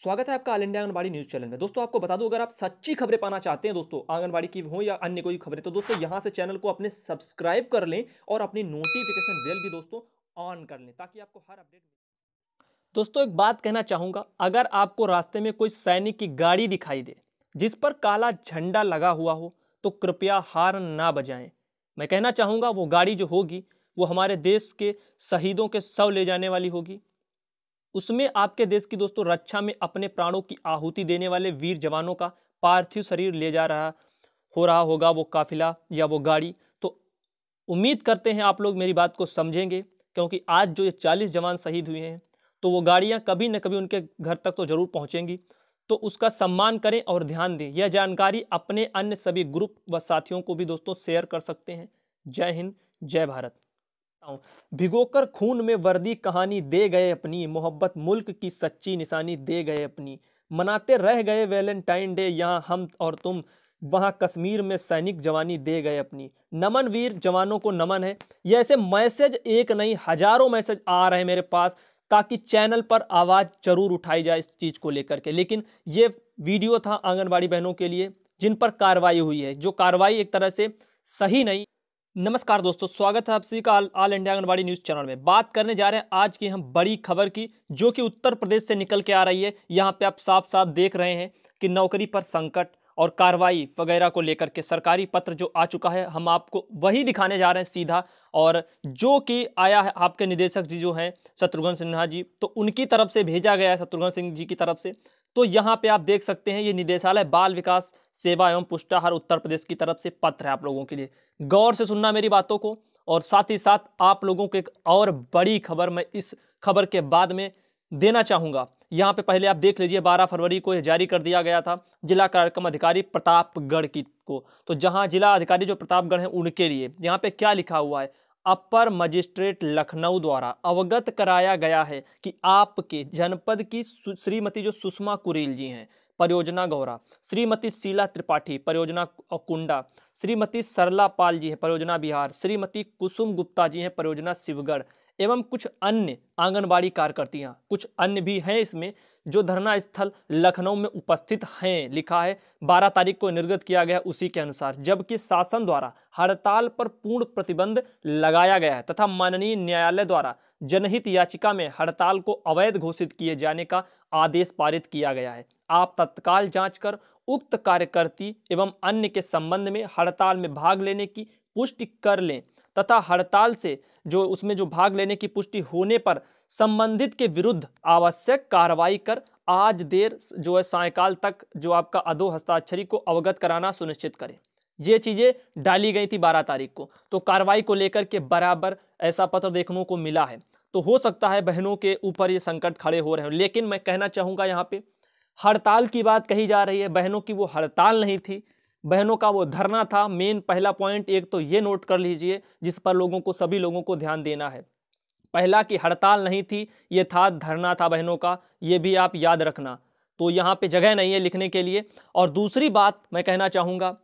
स्वागत है आपका all India Anganwadi news channel में दोस्तों आपको बता दूं अगर आप सच्ची खबरें पाना चाहते हैं दोस्तों आंगनबाड़ी की हो या अन्य कोई खबरें तो दोस्तों यहां से चैनल को अपने सब्सक्राइब कर लें और अपनी नोटिफिकेशन बेल भी दोस्तों ऑन कर लें ताकि आपको हर अपडेट दोस्तों एक बात कहना चाहूँगा अगर आपको रास्ते में कोई सैनिक की गाड़ी दिखाई दे जिस पर काला झंडा लगा हुआ हो तो कृपया हार ना बजाएं मैं कहना चाहूँगा वो गाड़ी जो होगी वो हमारे देश के शहीदों के शव ले जाने वाली होगी उसमें आपके देश की दोस्तों रक्षा में अपने प्राणों की आहुति देने वाले वीर जवानों का पार्थिव शरीर ले जा रहा हो रहा होगा वो काफिला या वो गाड़ी तो उम्मीद करते हैं आप लोग मेरी बात को समझेंगे क्योंकि आज जो ये चालीस जवान शहीद हुए हैं तो वो गाड़ियाँ कभी न कभी उनके घर तक तो ज़रूर पहुँचेंगी तो उसका सम्मान करें और ध्यान दें यह जानकारी अपने अन्य सभी ग्रुप व साथियों को भी दोस्तों शेयर कर सकते हैं जय हिंद जय भारत भिगोकर खून में वर्दी कहानी दे गए अपनी मोहब्बत मुल्क की सच्ची निशानी दे गए अपनी मनाते रह गए वैलेंटाइन डे यहाँ हम और तुम वहाँ कश्मीर में सैनिक जवानी दे गए अपनी नमन वीर जवानों को नमन है ये ऐसे मैसेज एक नहीं हजारों मैसेज आ रहे हैं मेरे पास ताकि चैनल पर आवाज़ जरूर उठाई जाए इस चीज़ को लेकर के लेकिन ये वीडियो था आंगनबाड़ी बहनों के लिए जिन पर कार्रवाई हुई है जो कार्रवाई एक तरह से सही नहीं नमस्कार दोस्तों स्वागत है आप सभी का all India Anganwadi news channel में बात करने जा रहे हैं आज की हम बड़ी खबर की जो कि उत्तर प्रदेश से निकल के आ रही है यहाँ पे आप साफ साफ देख रहे हैं कि नौकरी पर संकट और कार्रवाई वगैरह को लेकर के सरकारी पत्र जो आ चुका है हम आपको वही दिखाने जा रहे हैं सीधा और जो कि आया है आपके निदेशक जी जो हैं शत्रुघ्न सिन्हा जी तो उनकी तरफ से भेजा गया है शत्रुघ्न सिंह जी की तरफ से तो यहाँ पे आप देख सकते हैं ये निदेशालय बाल विकास सेवा एवं पुष्टाहार उत्तर प्रदेश की तरफ से पत्र है आप लोगों के लिए गौर से सुनना मेरी बातों को और साथ ही साथ आप लोगों को एक और बड़ी खबर मैं इस खबर के बाद में देना चाहूँगा यहाँ पे पहले आप देख लीजिए 12 फरवरी को यह जारी कर दिया गया था जिला कार्यक्रम अधिकारी प्रतापगढ़ की को तो जहाँ जिला अधिकारी जो प्रतापगढ़ हैं उनके लिए यहाँ पे क्या लिखा हुआ है अपर मजिस्ट्रेट लखनऊ द्वारा अवगत कराया गया है कि आपके जनपद की श्रीमती जो सुषमा कुरील जी हैं परियोजना गौरा श्रीमती शीला त्रिपाठी परियोजना कुंडा श्रीमती सरला पाल जी हैं परियोजना बिहार श्रीमती कुसुम गुप्ता जी हैं परियोजना शिवगढ़ एवं कुछ अन्य आंगनबाड़ी कार्यकर्तियाँ कुछ अन्य भी हैं इसमें जो धरना स्थल लखनऊ में उपस्थित हैं लिखा है 12 तारीख को निर्गत किया गया उसी के अनुसार जबकि शासन द्वारा हड़ताल पर पूर्ण प्रतिबंध लगाया गया है तथा माननीय न्यायालय द्वारा जनहित याचिका में हड़ताल को अवैध घोषित किए जाने का आदेश पारित किया गया है आप तत्काल जांच कर उक्त कार्यकर्ती एवं अन्य के संबंध में हड़ताल में भाग लेने की पुष्टि कर लें तथा हड़ताल से जो उसमें जो भाग लेने की पुष्टि होने पर संबंधित के विरुद्ध आवश्यक कार्रवाई कर आज देर जो है सायकाल तक जो आपका अधो हस्ताक्षरी को अवगत कराना सुनिश्चित करें ये चीज़ें डाली गई थी बारह तारीख को तो कार्रवाई को लेकर के बराबर ऐसा पत्र देखने को मिला है तो हो सकता है बहनों के ऊपर ये संकट खड़े हो रहे हो लेकिन मैं कहना चाहूँगा यहाँ पे हड़ताल की बात कही जा रही है बहनों की वो हड़ताल नहीं थी बहनों का वो धरना था मेन पहला पॉइंट एक तो ये नोट कर लीजिए जिस पर लोगों को सभी लोगों को ध्यान देना है पहला कि हड़ताल नहीं थी ये था धरना था बहनों का ये भी आप याद रखना तो यहाँ पे जगह नहीं है लिखने के लिए और दूसरी बात मैं कहना चाहूँगा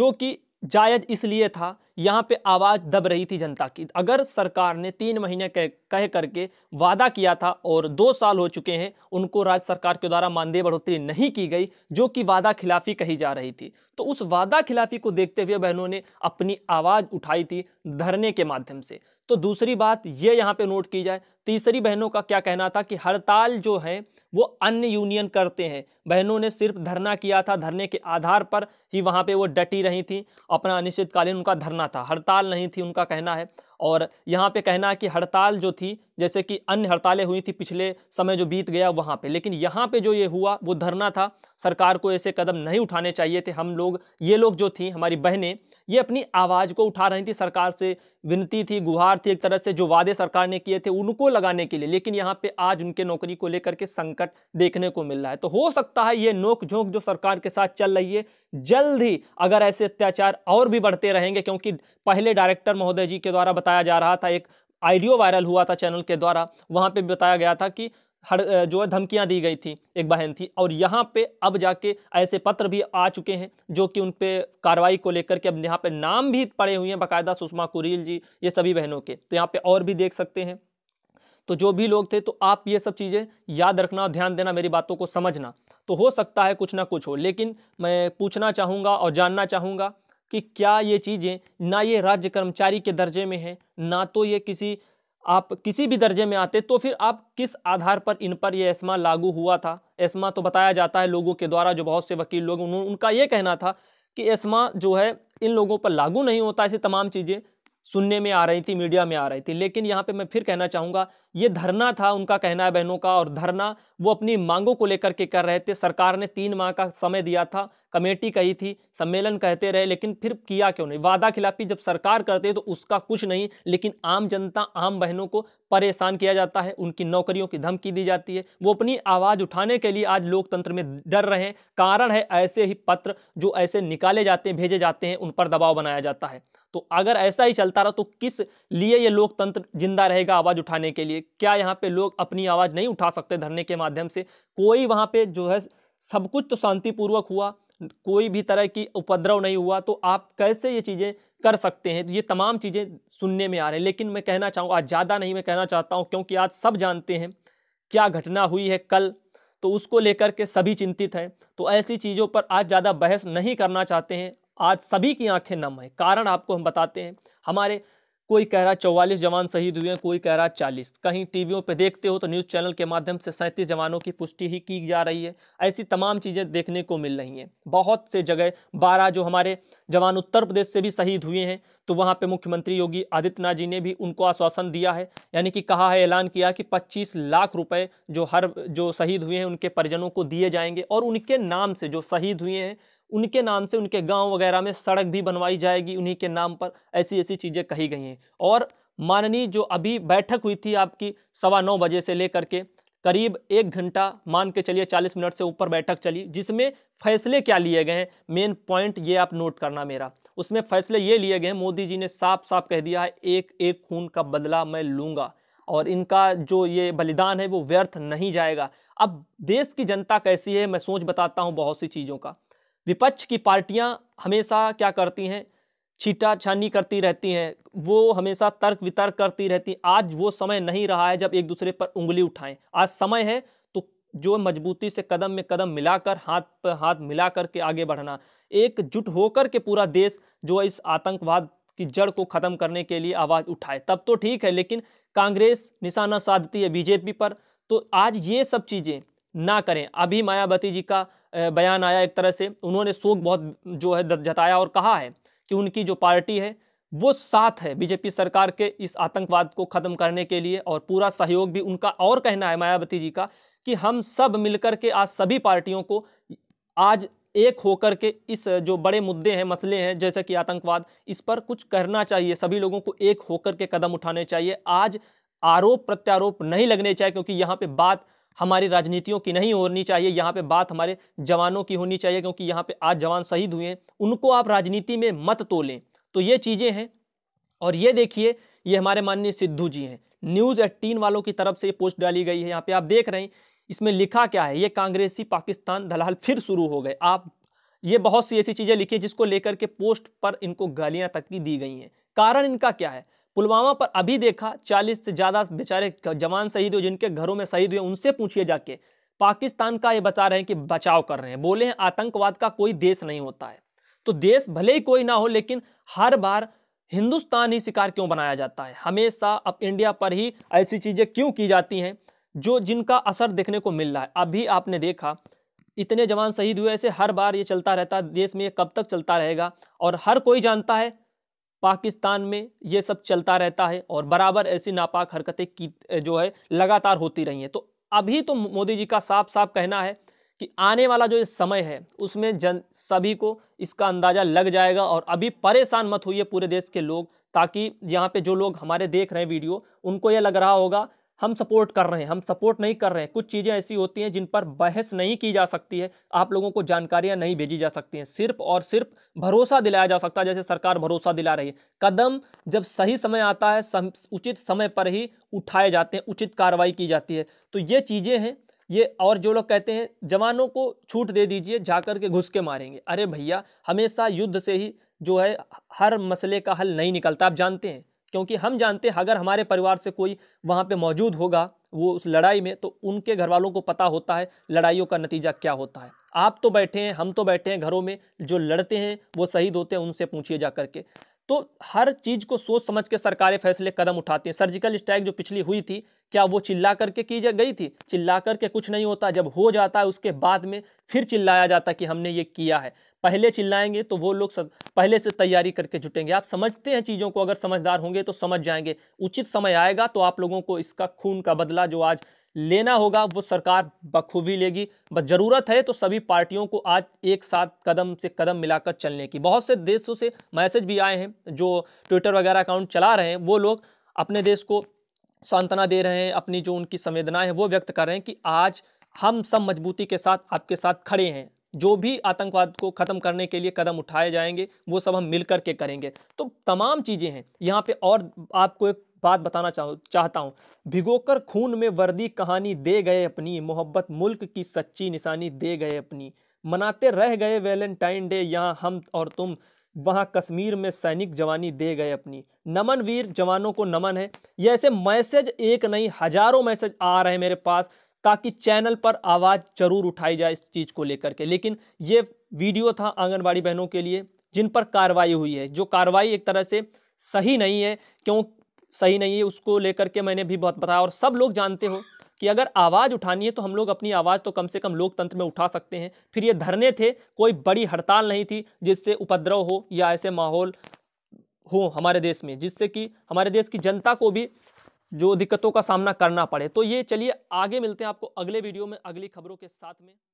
जो कि जायज इसलिए था यहाँ पे आवाज़ दब रही थी जनता की अगर सरकार ने तीन महीने कह कह करके वादा किया था और दो साल हो चुके हैं उनको राज्य सरकार के द्वारा मानदेय बढ़ोतरी नहीं की गई जो कि वादा खिलाफी कही जा रही थी तो उस वादा खिलाफी को देखते हुए बहनों ने अपनी आवाज़ उठाई थी धरने के माध्यम से तो दूसरी बात ये यहाँ पे नोट की जाए तीसरी बहनों का क्या कहना था कि हड़ताल जो है वो अन्य यूनियन करते हैं बहनों ने सिर्फ धरना किया था धरने के आधार पर ही वहाँ पे वो डटी रही थी अपना अनिश्चितकालीन उनका धरना होना था हड़ताल नहीं थी उनका कहना है और यहाँ पे कहना है कि हड़ताल जो थी जैसे कि अन्य हड़तालें हुई थी पिछले समय जो बीत गया वहाँ पे लेकिन यहाँ पे जो ये हुआ वो धरना था सरकार को ऐसे कदम नहीं उठाने चाहिए थे हम लोग ये लोग जो थी हमारी बहनें ये अपनी आवाज़ को उठा रही थी सरकार से विनती थी गुहार थी एक तरह से जो वादे सरकार ने किए थे उनको लगाने के लिए लेकिन यहाँ पे आज उनके नौकरी को लेकर के संकट देखने को मिल रहा है तो हो सकता है ये नोक झोंक जो सरकार के साथ चल रही है जल्द ही अगर ऐसे अत्याचार और भी बढ़ते रहेंगे क्योंकि पहले डायरेक्टर महोदय जी के द्वारा बताया जा रहा था एक आइडियो वायरल हुआ था चैनल के द्वारा वहाँ पर बताया गया था कि हर जो है धमकियां दी गई थी एक बहन थी और यहाँ पे अब जाके ऐसे पत्र भी आ चुके हैं जो कि उन पर कार्रवाई को लेकर के अब यहाँ पे नाम भी पड़े हुए हैं बाकायदा सुषमा कुरील जी ये सभी बहनों के तो यहाँ पे और भी देख सकते हैं तो जो भी लोग थे तो आप ये सब चीज़ें याद रखना ध्यान देना मेरी बातों को समझना तो हो सकता है कुछ ना कुछ हो लेकिन मैं पूछना चाहूँगा और जानना चाहूँगा कि क्या ये चीज़ें ना ये राज्य कर्मचारी के दर्जे में है ना तो ये किसी आप किसी भी दर्जे में आते तो फिर आप किस आधार पर इन पर यह एस्मा लागू हुआ था एस्मा तो बताया जाता है लोगों के द्वारा जो बहुत से वकील लोग उनका ये कहना था कि एस्मा जो है इन लोगों पर लागू नहीं होता ऐसी तमाम चीज़ें सुनने में आ रही थी मीडिया में आ रही थी लेकिन यहाँ पे मैं फिर कहना चाहूँगा ये धरना था उनका कहना है बहनों का और धरना वो अपनी मांगों को लेकर के कर रहे थे सरकार ने तीन माह का समय दिया था कमेटी कही थी सम्मेलन कहते रहे लेकिन फिर किया क्यों नहीं वादा खिलाफी जब सरकार करते तो उसका कुछ नहीं लेकिन आम जनता आम बहनों को परेशान किया जाता है उनकी नौकरियों की धमकी दी जाती है वो अपनी आवाज़ उठाने के लिए आज लोकतंत्र में डर रहे हैं कारण है ऐसे ही पत्र जो ऐसे निकाले जाते हैं भेजे जाते हैं उन पर दबाव बनाया जाता है तो अगर ऐसा ही चलता रहा तो किस लिए ये लोकतंत्र जिंदा रहेगा आवाज़ उठाने के लिए क्या यहाँ पे लोग अपनी आवाज़ नहीं उठा सकते धरने के माध्यम से कोई वहाँ पे जो है सब कुछ तो शांतिपूर्वक हुआ कोई भी तरह की उपद्रव नहीं हुआ तो आप कैसे ये चीज़ें कर सकते हैं तो ये तमाम चीज़ें सुनने में आ रहे हैं लेकिन मैं कहना चाहूँ आज ज़्यादा नहीं मैं कहना चाहता हूँ क्योंकि आज सब जानते हैं क्या घटना हुई है कल तो उसको लेकर के सभी चिंतित हैं तो ऐसी चीज़ों पर आज ज़्यादा बहस नहीं करना चाहते हैं आज सभी की आंखें नम है कारण आपको हम बताते हैं हमारे कोई कह रहा चौवालीस जवान शहीद हुए हैं कोई कह रहा चालीस कहीं टीवियों पे देखते हो तो न्यूज़ चैनल के माध्यम से सैंतीस जवानों की पुष्टि ही की जा रही है ऐसी तमाम चीज़ें देखने को मिल रही हैं बहुत से जगह बारह जो हमारे जवान उत्तर प्रदेश से भी शहीद हुए हैं तो वहाँ पे मुख्यमंत्री योगी आदित्यनाथ जी ने भी उनको आश्वासन दिया है यानी कि कहा है ऐलान किया कि पच्चीस लाख रुपये जो हर जो शहीद हुए हैं उनके परिजनों को दिए जाएंगे और उनके नाम से जो शहीद हुए हैं उनके नाम से उनके गांव वगैरह में सड़क भी बनवाई जाएगी उन्हीं के नाम पर ऐसी ऐसी चीज़ें कही गई हैं और माननीय जो अभी बैठक हुई थी आपकी सवा नौ बजे से लेकर के करीब एक घंटा मान के चलिए चालीस मिनट से ऊपर बैठक चली जिसमें फैसले क्या लिए गए हैं मेन पॉइंट ये आप नोट करना मेरा उसमें फैसले ये लिए गए हैं मोदी जी ने साफ साफ कह दिया है एक एक खून का बदला मैं लूँगा और इनका जो ये बलिदान है वो व्यर्थ नहीं जाएगा अब देश की जनता कैसी है मैं सोच बताता हूँ बहुत सी चीज़ों का विपक्ष की पार्टियां हमेशा क्या करती हैं छीटा छानी करती रहती हैं वो हमेशा तर्क वितर्क करती रहती आज वो समय नहीं रहा है जब एक दूसरे पर उंगली उठाएं आज समय है तो जो मजबूती से कदम में कदम मिलाकर हाथ पर हाथ मिला के आगे बढ़ना एकजुट होकर के पूरा देश जो इस आतंकवाद की जड़ को ख़त्म करने के लिए आवाज़ उठाए तब तो ठीक है लेकिन कांग्रेस निशाना साधती है बीजेपी पर तो आज ये सब चीज़ें ना करें अभी मायावती जी का बयान आया एक तरह से उन्होंने शोक बहुत जो है जताया और कहा है कि उनकी जो पार्टी है वो साथ है बीजेपी सरकार के इस आतंकवाद को ख़त्म करने के लिए और पूरा सहयोग भी उनका और कहना है मायावती जी का कि हम सब मिलकर के आज सभी पार्टियों को आज एक होकर के इस जो बड़े मुद्दे हैं मसले हैं जैसे कि आतंकवाद इस पर कुछ करना चाहिए सभी लोगों को एक होकर के कदम उठाने चाहिए आज आरोप प्रत्यारोप नहीं लगने चाहिए क्योंकि यहाँ पे बात हमारी राजनीतियों की नहीं होनी चाहिए यहाँ पे बात हमारे जवानों की होनी चाहिए क्योंकि यहाँ पे आज जवान शहीद हुए हैं उनको आप राजनीति में मत तोलें तो ये चीज़ें हैं और ये देखिए ये हमारे माननीय सिद्धू जी हैं न्यूज़ एट्टीन वालों की तरफ से ये पोस्ट डाली गई है यहाँ पे आप देख रहे हैं इसमें लिखा क्या है ये कांग्रेसी पाकिस्तान दलाल फिर शुरू हो गए आप ये बहुत सी ऐसी चीज़ें लिखी जिसको लेकर के पोस्ट पर इनको गालियाँ तक की दी गई हैं कारण इनका क्या है पुलवामा पर अभी देखा चालीस से ज़्यादा बेचारे जवान शहीद हुए जिनके घरों में शहीद हुए उनसे पूछिए जाके पाकिस्तान का ये बता रहे हैं कि बचाव कर रहे हैं बोले हैं आतंकवाद का कोई देश नहीं होता है तो देश भले ही कोई ना हो लेकिन हर बार हिंदुस्तान ही शिकार क्यों बनाया जाता है हमेशा अब इंडिया पर ही ऐसी चीज़ें क्यों की जाती हैं जो जिनका असर देखने को मिल रहा है अभी आपने देखा इतने जवान शहीद हुए ऐसे हर बार ये चलता रहता है देश में ये कब तक चलता रहेगा और हर कोई जानता है पाकिस्तान में ये सब चलता रहता है और बराबर ऐसी नापाक हरकतें की जो है लगातार होती रही हैं तो अभी तो मोदी जी का साफ साफ कहना है कि आने वाला जो समय है उसमें जन सभी को इसका अंदाज़ा लग जाएगा और अभी परेशान मत हुई पूरे देश के लोग ताकि यहाँ पे जो लोग हमारे देख रहे हैं वीडियो उनको यह लग रहा होगा हम सपोर्ट कर रहे हैं हम सपोर्ट नहीं कर रहे हैं कुछ चीज़ें ऐसी होती हैं जिन पर बहस नहीं की जा सकती है आप लोगों को जानकारियां नहीं भेजी जा सकती हैं सिर्फ और सिर्फ भरोसा दिलाया जा सकता है जैसे सरकार भरोसा दिला रही है कदम जब सही समय आता है सम, उचित समय पर ही उठाए जाते हैं उचित कार्रवाई की जाती है तो ये चीज़ें हैं ये और जो लोग कहते हैं जवानों को छूट दे दीजिए जाकर के घुस के मारेंगे अरे भैया हमेशा युद्ध से ही जो है हर मसले का हल नहीं निकलता आप जानते हैं क्योंकि हम जानते हैं अगर हमारे परिवार से कोई वहाँ पे मौजूद होगा वो उस लड़ाई में तो उनके घर वालों को पता होता है लड़ाइयों का नतीजा क्या होता है आप तो बैठे हैं हम तो बैठे हैं घरों में जो लड़ते हैं वो शहीद होते हैं उनसे पूछिए जा करके तो हर चीज़ को सोच समझ के सरकारें फैसले कदम उठाती हैं सर्जिकल स्ट्राइक जो पिछली हुई थी क्या वो चिल्ला करके की जा गई थी चिल्ला करके कुछ नहीं होता जब हो जाता है उसके बाद में फिर चिल्लाया जाता कि हमने ये किया है पहले चिल्लाएंगे तो वो लोग पहले से तैयारी करके जुटेंगे आप समझते हैं चीज़ों को अगर समझदार होंगे तो समझ जाएंगे उचित समय आएगा तो आप लोगों को इसका खून का बदला जो आज लेना होगा वो सरकार बखूबी लेगी बस ज़रूरत है तो सभी पार्टियों को आज एक साथ कदम से कदम मिलाकर चलने की बहुत से देशों से मैसेज भी आए हैं जो ट्विटर वगैरह अकाउंट चला रहे हैं वो लोग अपने देश को सांत्वना दे रहे हैं अपनी जो उनकी संवेदनाएं हैं वो व्यक्त कर रहे हैं कि आज हम सब मजबूती के साथ आपके साथ खड़े हैं जो भी आतंकवाद को ख़त्म करने के लिए कदम उठाए जाएंगे वो सब हम मिल के करेंगे तो तमाम चीज़ें हैं यहाँ पे और आपको एक बात बताना चाह चाहता हूँ भिगोकर खून में वर्दी कहानी दे गए अपनी मोहब्बत मुल्क की सच्ची निशानी दे गए अपनी मनाते रह गए वैलेंटाइन डे यहाँ हम और तुम वहाँ कश्मीर में सैनिक जवानी दे गए अपनी नमन वीर जवानों को नमन है ये ऐसे मैसेज एक नहीं हजारों मैसेज आ रहे हैं मेरे पास ताकि चैनल पर आवाज़ जरूर उठाई जाए इस चीज़ को लेकर के लेकिन ये वीडियो था आंगनबाड़ी बहनों के लिए जिन पर कार्रवाई हुई है जो कार्रवाई एक तरह से सही नहीं है क्यों सही नहीं है उसको लेकर के मैंने भी बहुत बताया और सब लोग जानते हो कि अगर आवाज़ उठानी है तो हम लोग अपनी आवाज़ तो कम से कम लोकतंत्र में उठा सकते हैं फिर ये धरने थे कोई बड़ी हड़ताल नहीं थी जिससे उपद्रव हो या ऐसे माहौल हो हमारे देश में जिससे कि हमारे देश की जनता को भी जो दिक्कतों का सामना करना पड़े तो ये चलिए आगे मिलते हैं आपको अगले वीडियो में अगली खबरों के साथ में